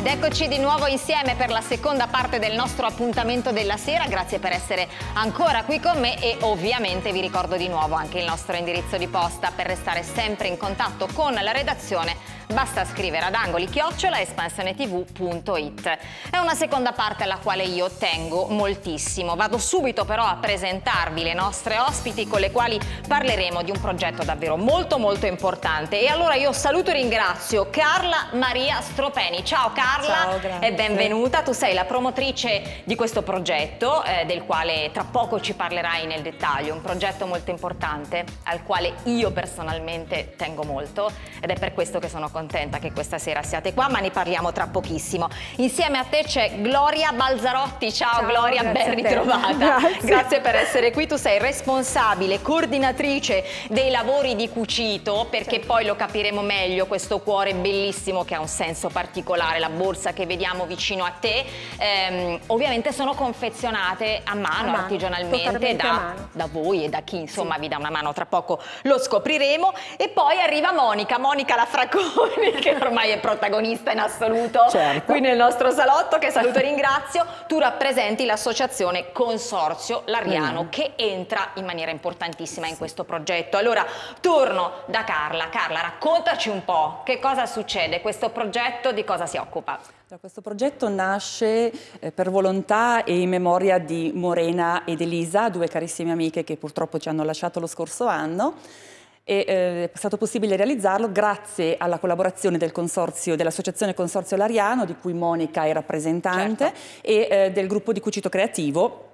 Ed eccoci di nuovo insieme per la seconda parte del nostro appuntamento della sera. Grazie per essere ancora qui con me e ovviamente vi ricordo di nuovo anche il nostro indirizzo di posta per restare sempre in contatto con la redazione Basta scrivere ad angoli chiocciola espansionetv.it. È una seconda parte alla quale io tengo moltissimo. Vado subito però a presentarvi le nostre ospiti con le quali parleremo di un progetto davvero molto molto importante. E allora io saluto e ringrazio Carla Maria Stropeni. Ciao Carla Ciao, e benvenuta. Tu sei la promotrice di questo progetto eh, del quale tra poco ci parlerai nel dettaglio. Un progetto molto importante al quale io personalmente tengo molto ed è per questo che sono contenta contenta che questa sera siate qua, ma ne parliamo tra pochissimo. Insieme a te c'è Gloria Balzarotti. Ciao, Ciao Gloria, ben ritrovata. Grazie. grazie. per essere qui. Tu sei responsabile, coordinatrice dei lavori di cucito, perché certo. poi lo capiremo meglio, questo cuore bellissimo che ha un senso particolare, la borsa che vediamo vicino a te. Ehm, ovviamente sono confezionate a mano, a mano artigianalmente da, mano. da, voi e da chi insomma sì. vi dà una mano. Tra poco lo scopriremo. E poi arriva Monica, Monica la Fracone Meloni, che ormai è protagonista in assoluto certo. qui nel nostro salotto, che saluto e ringrazio, tu rappresenti l'associazione Consorzio Lariano, mm. che entra in maniera importantissima in questo progetto. Allora, torno da Carla. Carla, raccontaci un po' che cosa succede, questo progetto di cosa si occupa? Questo progetto nasce eh, per volontà e in memoria di Morena ed Elisa, due carissime amiche che purtroppo ci hanno lasciato lo scorso anno e eh, è stato possibile realizzarlo grazie alla collaborazione del consorzio, dell'associazione Consorzio Lariano, di cui Monica è rappresentante, certo. e eh, del gruppo di Cucito Creativo,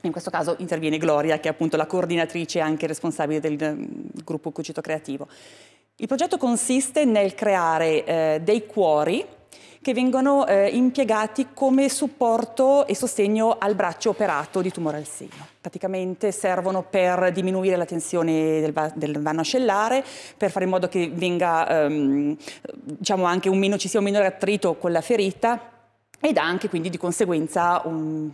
in questo caso interviene Gloria, che è appunto la coordinatrice e anche responsabile del, del mm, gruppo Cucito Creativo. Il progetto consiste nel creare eh, dei cuori che vengono eh, impiegati come supporto e sostegno al braccio operato di tumore al seno. Praticamente servono per diminuire la tensione del, va del vano ascellare, per fare in modo che venga, ehm, diciamo ci sia un minore attrito con la ferita ed anche quindi di conseguenza un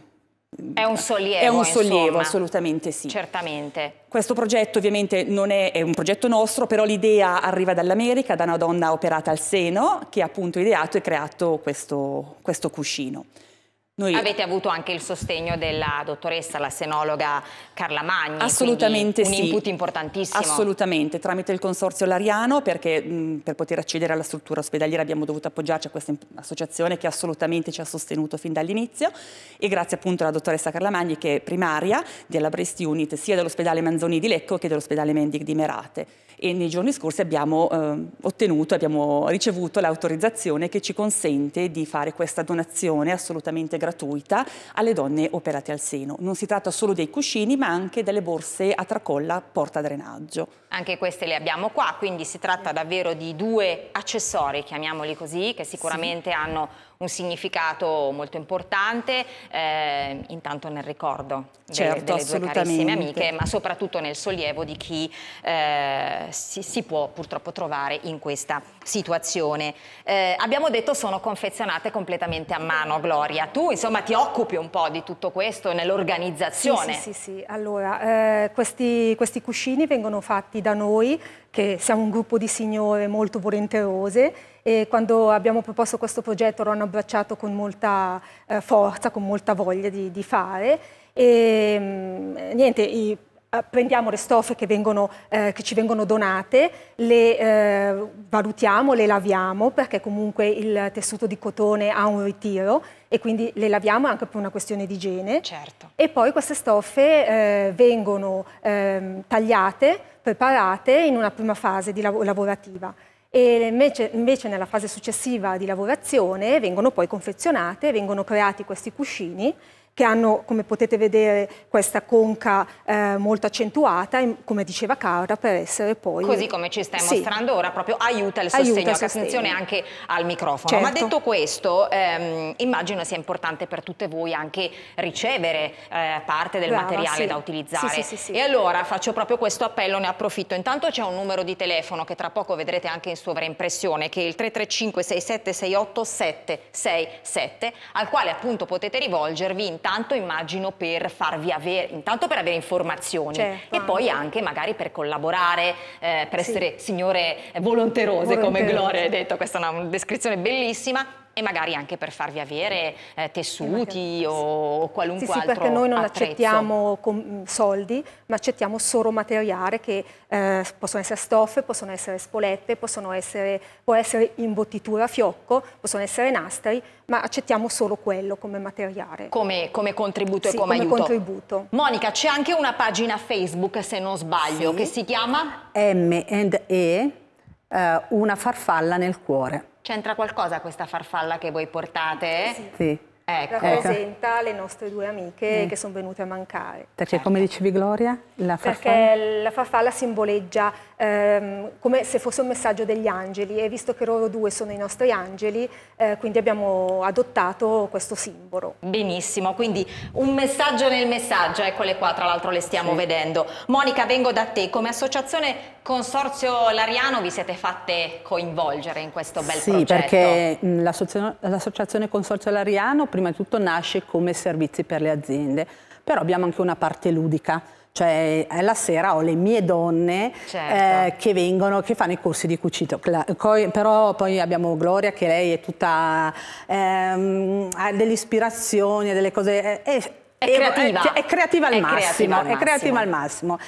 è un sollievo, È un sollievo insomma. assolutamente sì. Certamente. Questo progetto ovviamente non è, è un progetto nostro, però l'idea arriva dall'America, da una donna operata al seno, che ha appunto ideato e creato questo, questo cuscino. Noi... Avete avuto anche il sostegno della dottoressa, la senologa Carla Magni. Assolutamente sì. Un input importantissimo. Assolutamente, tramite il consorzio Lariano, perché mh, per poter accedere alla struttura ospedaliera abbiamo dovuto appoggiarci a questa associazione che assolutamente ci ha sostenuto fin dall'inizio e grazie appunto alla dottoressa Carla Magni che è primaria della Breast Unit sia dell'ospedale Manzoni di Lecco che dell'ospedale Mendic di Merate e nei giorni scorsi abbiamo eh, ottenuto, abbiamo ricevuto l'autorizzazione che ci consente di fare questa donazione assolutamente gratuita alle donne operate al seno. Non si tratta solo dei cuscini ma anche delle borse a tracolla porta drenaggio. Anche queste le abbiamo qua, quindi si tratta davvero di due accessori, chiamiamoli così, che sicuramente sì. hanno un significato molto importante, eh, intanto nel ricordo certo, delle, delle due certo, carissime amiche, ma soprattutto nel sollievo di chi eh, si, si, può purtroppo trovare in questa situazione. Eh, abbiamo detto sono confezionate completamente a mano, Gloria. Tu insomma ti occupi un po' di tutto questo nell'organizzazione. Sì, sì, sì, sì, Allora, eh, questi, questi cuscini vengono fatti da noi, che siamo un gruppo di signore molto volenterose, e quando abbiamo proposto questo progetto lo hanno abbracciato con molta eh, forza, con molta voglia di, di fare. E, mh, mm, niente, i, eh, prendiamo le stoffe che, vengono, eh, che, ci vengono donate, le eh, valutiamo, le laviamo perché comunque il tessuto di cotone ha un ritiro e quindi le laviamo anche per una questione di igiene. Certo. E poi queste stoffe eh, vengono ehm, tagliate, preparate in una prima fase lavorativa e invece, invece, nella fase successiva di lavorazione vengono poi confezionate, vengono creati questi cuscini che hanno, come potete vedere, questa conca eh, molto accentuata, e, come diceva Cara, per essere poi... Così come ci stai sì. mostrando ora, proprio aiuta il sostegno, aiuta il sostegno. attenzione anche al microfono. Certo. Ma detto questo, ehm, immagino sia importante per tutte voi anche ricevere eh, parte del Brava, materiale sì. da utilizzare. Sì, sì, sì, e allora faccio proprio questo appello, ne approfitto. Intanto c'è un numero di telefono che tra poco vedrete anche in sovraimpressione, che è il 335 6768 767, al quale appunto potete rivolgervi in intanto immagino per farvi avere, intanto per avere informazioni certo, e poi anche magari per collaborare, eh, per essere signore volonterose, volonterose, come Gloria ha detto, questa è una descrizione bellissima e magari anche per farvi avere eh, tessuti sì, o qualunque sì, sì, altro perché noi non attrezzo. accettiamo mm, soldi, ma accettiamo solo materiale che eh, possono essere stoffe, possono essere spolette, possono essere, può essere imbottitura a fiocco, possono essere nastri, ma accettiamo solo quello come materiale. Come, come contributo sì, e come, come aiuto. Contributo. Monica, c'è anche una pagina Facebook, se non sbaglio, che si chiama... M&E eh, una farfalla nel cuore. C'entra qualcosa questa farfalla che voi portate? Sì. sì ecco. rappresenta ecco. le nostre due amiche mm. che sono venute a mancare. Perché certo. come dicevi Gloria, la farfalla? Perché la farfalla simboleggia ehm, come se fosse un messaggio degli angeli e visto che loro due sono i nostri angeli, eh, quindi abbiamo adottato questo simbolo. Benissimo, quindi un messaggio nel messaggio, eccole qua tra l'altro le stiamo sì. vedendo. Monica, vengo da te, come associazione Consorzio Lariano vi siete fatte coinvolgere in questo bel sì, progetto? Sì, perché mm, l'associazione Consorzio Lariano prima prima di tutto nasce come servizi per le aziende, però abbiamo anche una parte ludica cioè eh, la sera ho le mie donne certo. eh, che vengono, che fanno i corsi di cucito, però poi abbiamo Gloria che lei è tutta, ehm, ha delle ispirazioni, delle cose, eh, è, creativa. È, è, creativa al è massimo, creativa al massimo.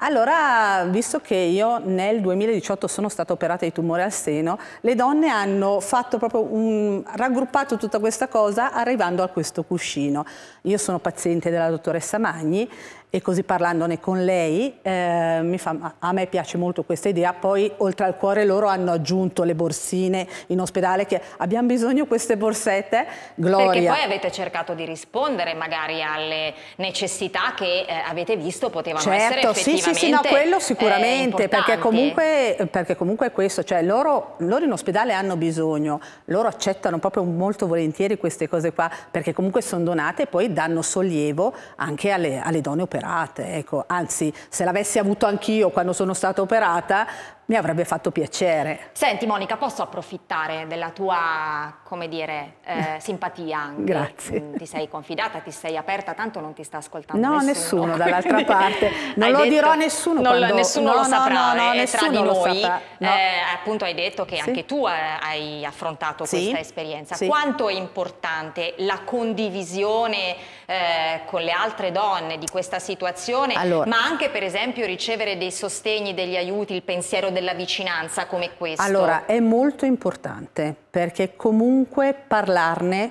Allora, visto che io nel 2018 sono stata operata di tumore al seno, le donne hanno fatto proprio un, raggruppato tutta questa cosa arrivando a questo cuscino. Io sono paziente della dottoressa Magni e così parlandone con lei, eh, fa, a me piace molto questa idea, poi oltre al cuore loro hanno aggiunto le borsine in ospedale che abbiamo bisogno di queste borsette, gloria. Perché poi avete cercato di rispondere magari alle necessità che eh, avete visto potevano certo, essere effettivamente Certo, sì, sì, sì, no, quello eh, sicuramente, eh, perché, comunque, perché comunque è questo, cioè loro, loro in ospedale hanno bisogno, loro accettano proprio molto volentieri queste cose qua, perché comunque sono donate e poi danno sollievo anche alle, alle donne operate operate, ecco. anzi se l'avessi avuto anch'io quando sono stata operata mi avrebbe fatto piacere. Senti Monica, posso approfittare della tua, come dire, eh, simpatia anche? Grazie. Mm, ti sei confidata, ti sei aperta, tanto non ti sta ascoltando no, nessuno. No, nessuno dall'altra parte. Non lo detto, dirò a nessuno non, quando... Nessuno no, lo saprà, no, no, eh, nessuno tra di noi. No. Eh, appunto hai detto che sì. anche tu eh, hai affrontato sì. questa esperienza. Sì. Quanto è importante la condivisione eh, con le altre donne di questa situazione, allora. ma anche per esempio ricevere dei sostegni, degli aiuti, il pensiero di della vicinanza come questo? Allora, è molto importante perché comunque parlarne,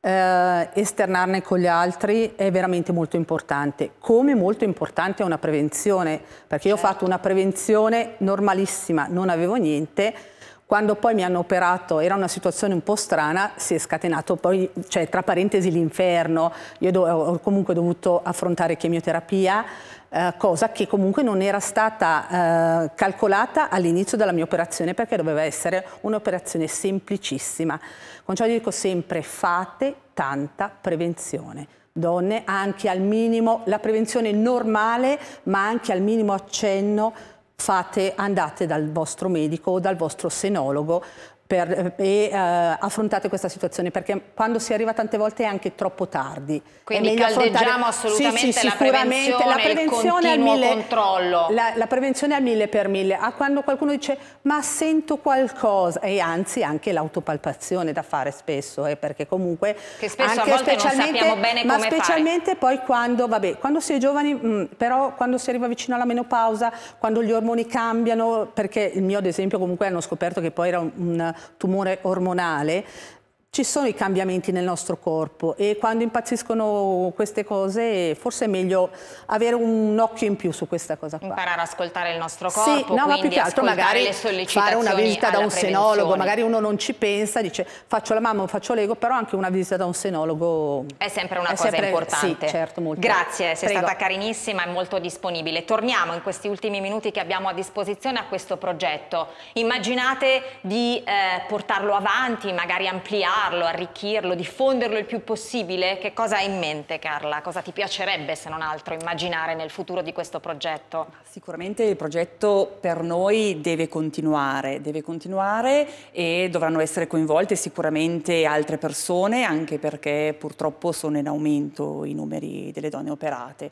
eh, esternarne con gli altri è veramente molto importante. Come molto importante è una prevenzione, perché io ho fatto una prevenzione normalissima, non avevo niente, quando poi mi hanno operato era una situazione un po' strana, si è scatenato poi, cioè tra parentesi l'inferno, io ho comunque dovuto affrontare chemioterapia, eh, cosa che comunque non era stata eh, calcolata all'inizio della mia operazione perché doveva essere un'operazione semplicissima. Con ciò dico sempre fate tanta prevenzione. Donne anche al minimo, la prevenzione normale ma anche al minimo accenno fate, andate dal vostro medico o dal vostro senologo per, eh, e eh, affrontate questa situazione perché quando si arriva tante volte è anche troppo tardi. Quindi caldeggiamo assolutamente sì, sì, la prevenzione, la prevenzione al mille, controllo. La, la, prevenzione al mille per mille, a quando qualcuno dice ma sento qualcosa e anzi anche l'autopalpazione da fare spesso eh, perché comunque che spesso anche a volte specialmente, non sappiamo bene ma specialmente fare. poi quando, vabbè, quando si è giovani mh, mm, però quando si arriva vicino alla menopausa, quando gli ormoni cambiano perché il mio ad esempio comunque hanno scoperto che poi era un, un tumore ormonale ci sono i cambiamenti nel nostro corpo e quando impazziscono queste cose forse è meglio avere un occhio in più su questa cosa qua. Imparare ad ascoltare il nostro corpo, sì, no, ma più che altro magari fare una visita da un senologo, magari uno non ci pensa, dice faccio la mamma, o faccio l'ego, però anche una visita da un senologo è sempre una è cosa sempre, importante. Sì, certo, molto. Grazie, sei Prego. stata carinissima e molto disponibile. Torniamo in questi ultimi minuti che abbiamo a disposizione a questo progetto. Immaginate di eh, portarlo avanti, magari ampliare svilupparlo, arricchirlo, diffonderlo il più possibile? Che cosa hai in mente Carla? Cosa ti piacerebbe se non altro immaginare nel futuro di questo progetto? Sicuramente il progetto per noi deve continuare, deve continuare e dovranno essere coinvolte sicuramente altre persone anche perché purtroppo sono in aumento i numeri delle donne operate.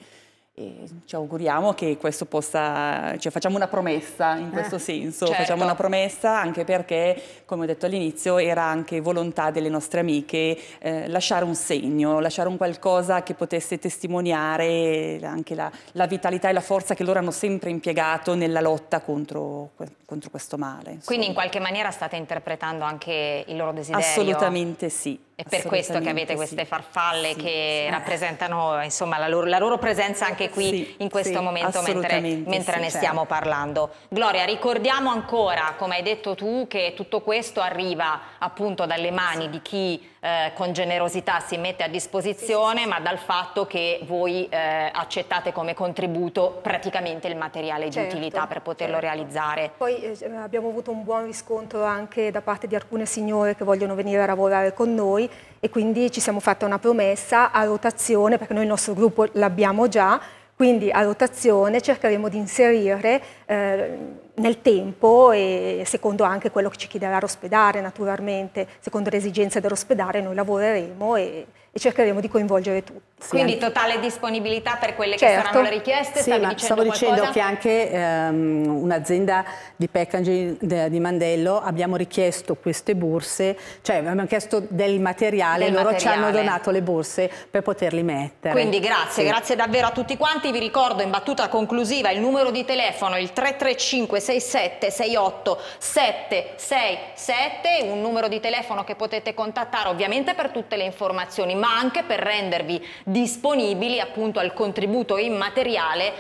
E ci auguriamo che questo possa, cioè facciamo una promessa in eh, questo eh, senso, certo. facciamo una promessa anche perché, come ho detto all'inizio, era anche volontà delle nostre amiche eh, lasciare un segno, lasciare un qualcosa che potesse testimoniare anche la, la, vitalità e la forza che loro hanno sempre impiegato nella lotta contro, contro questo male. Insomma. Quindi in qualche maniera state interpretando anche il loro desiderio? Assolutamente sì. È per questo che avete queste farfalle sì, che sì. rappresentano insomma, la, loro, la, loro, presenza anche qui sì, in questo momento mentre, mentre ne certo. stiamo parlando. Gloria, ricordiamo ancora, come hai detto tu, che tutto questo arriva appunto dalle mani di chi eh, con generosità si mette a disposizione, ma dal fatto che voi eh, accettate come contributo praticamente il materiale certo, di utilità per poterlo certo. realizzare. Poi eh, abbiamo avuto un buon riscontro anche da parte di alcune signore che vogliono venire a lavorare con noi noi e quindi ci siamo fatta una promessa a rotazione, perché noi il nostro gruppo l'abbiamo già, quindi a rotazione cercheremo di inserire eh, nel tempo e secondo anche quello che ci chiederà l'ospedale naturalmente, secondo le esigenze dell'ospedale noi lavoreremo e, e, cercheremo di coinvolgere tutti. Quindi totale disponibilità per quelle certo. che saranno le richieste? Sì, ma stavo qualcosa? dicendo che anche ehm, un'azienda di packaging di Mandello abbiamo richiesto queste borse, cioè abbiamo chiesto del materiale, del loro materiale. ci hanno donato le borse per poterli mettere. Quindi grazie, sì. grazie davvero a tutti quanti, vi ricordo in battuta conclusiva il numero di telefono, il 335 367 767, un numero di telefono che potete contattare ovviamente per tutte le informazioni, ma anche per rendervi disponibili appunto al contributo immateriale eh,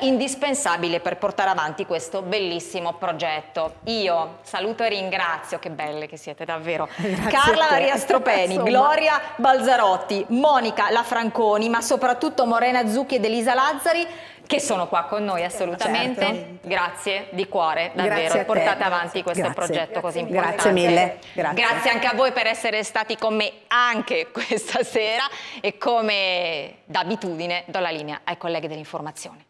indispensabile per portare avanti questo bellissimo progetto. Io saluto e ringrazio, che belle che siete davvero, Grazie Carla Maria Stropeni, Insomma. Gloria Balzarotti, Monica La Franconi, ma soprattutto Morena Zucchi ed Elisa Lazzari che sono qua con noi assolutamente. Certo. Grazie di cuore, davvero. Portate avanti questo grazie. progetto grazie. così importante. Grazie mille. Grazie. grazie anche a voi per essere stati con me anche questa sera e come d'abitudine do la linea ai colleghi dell'informazione.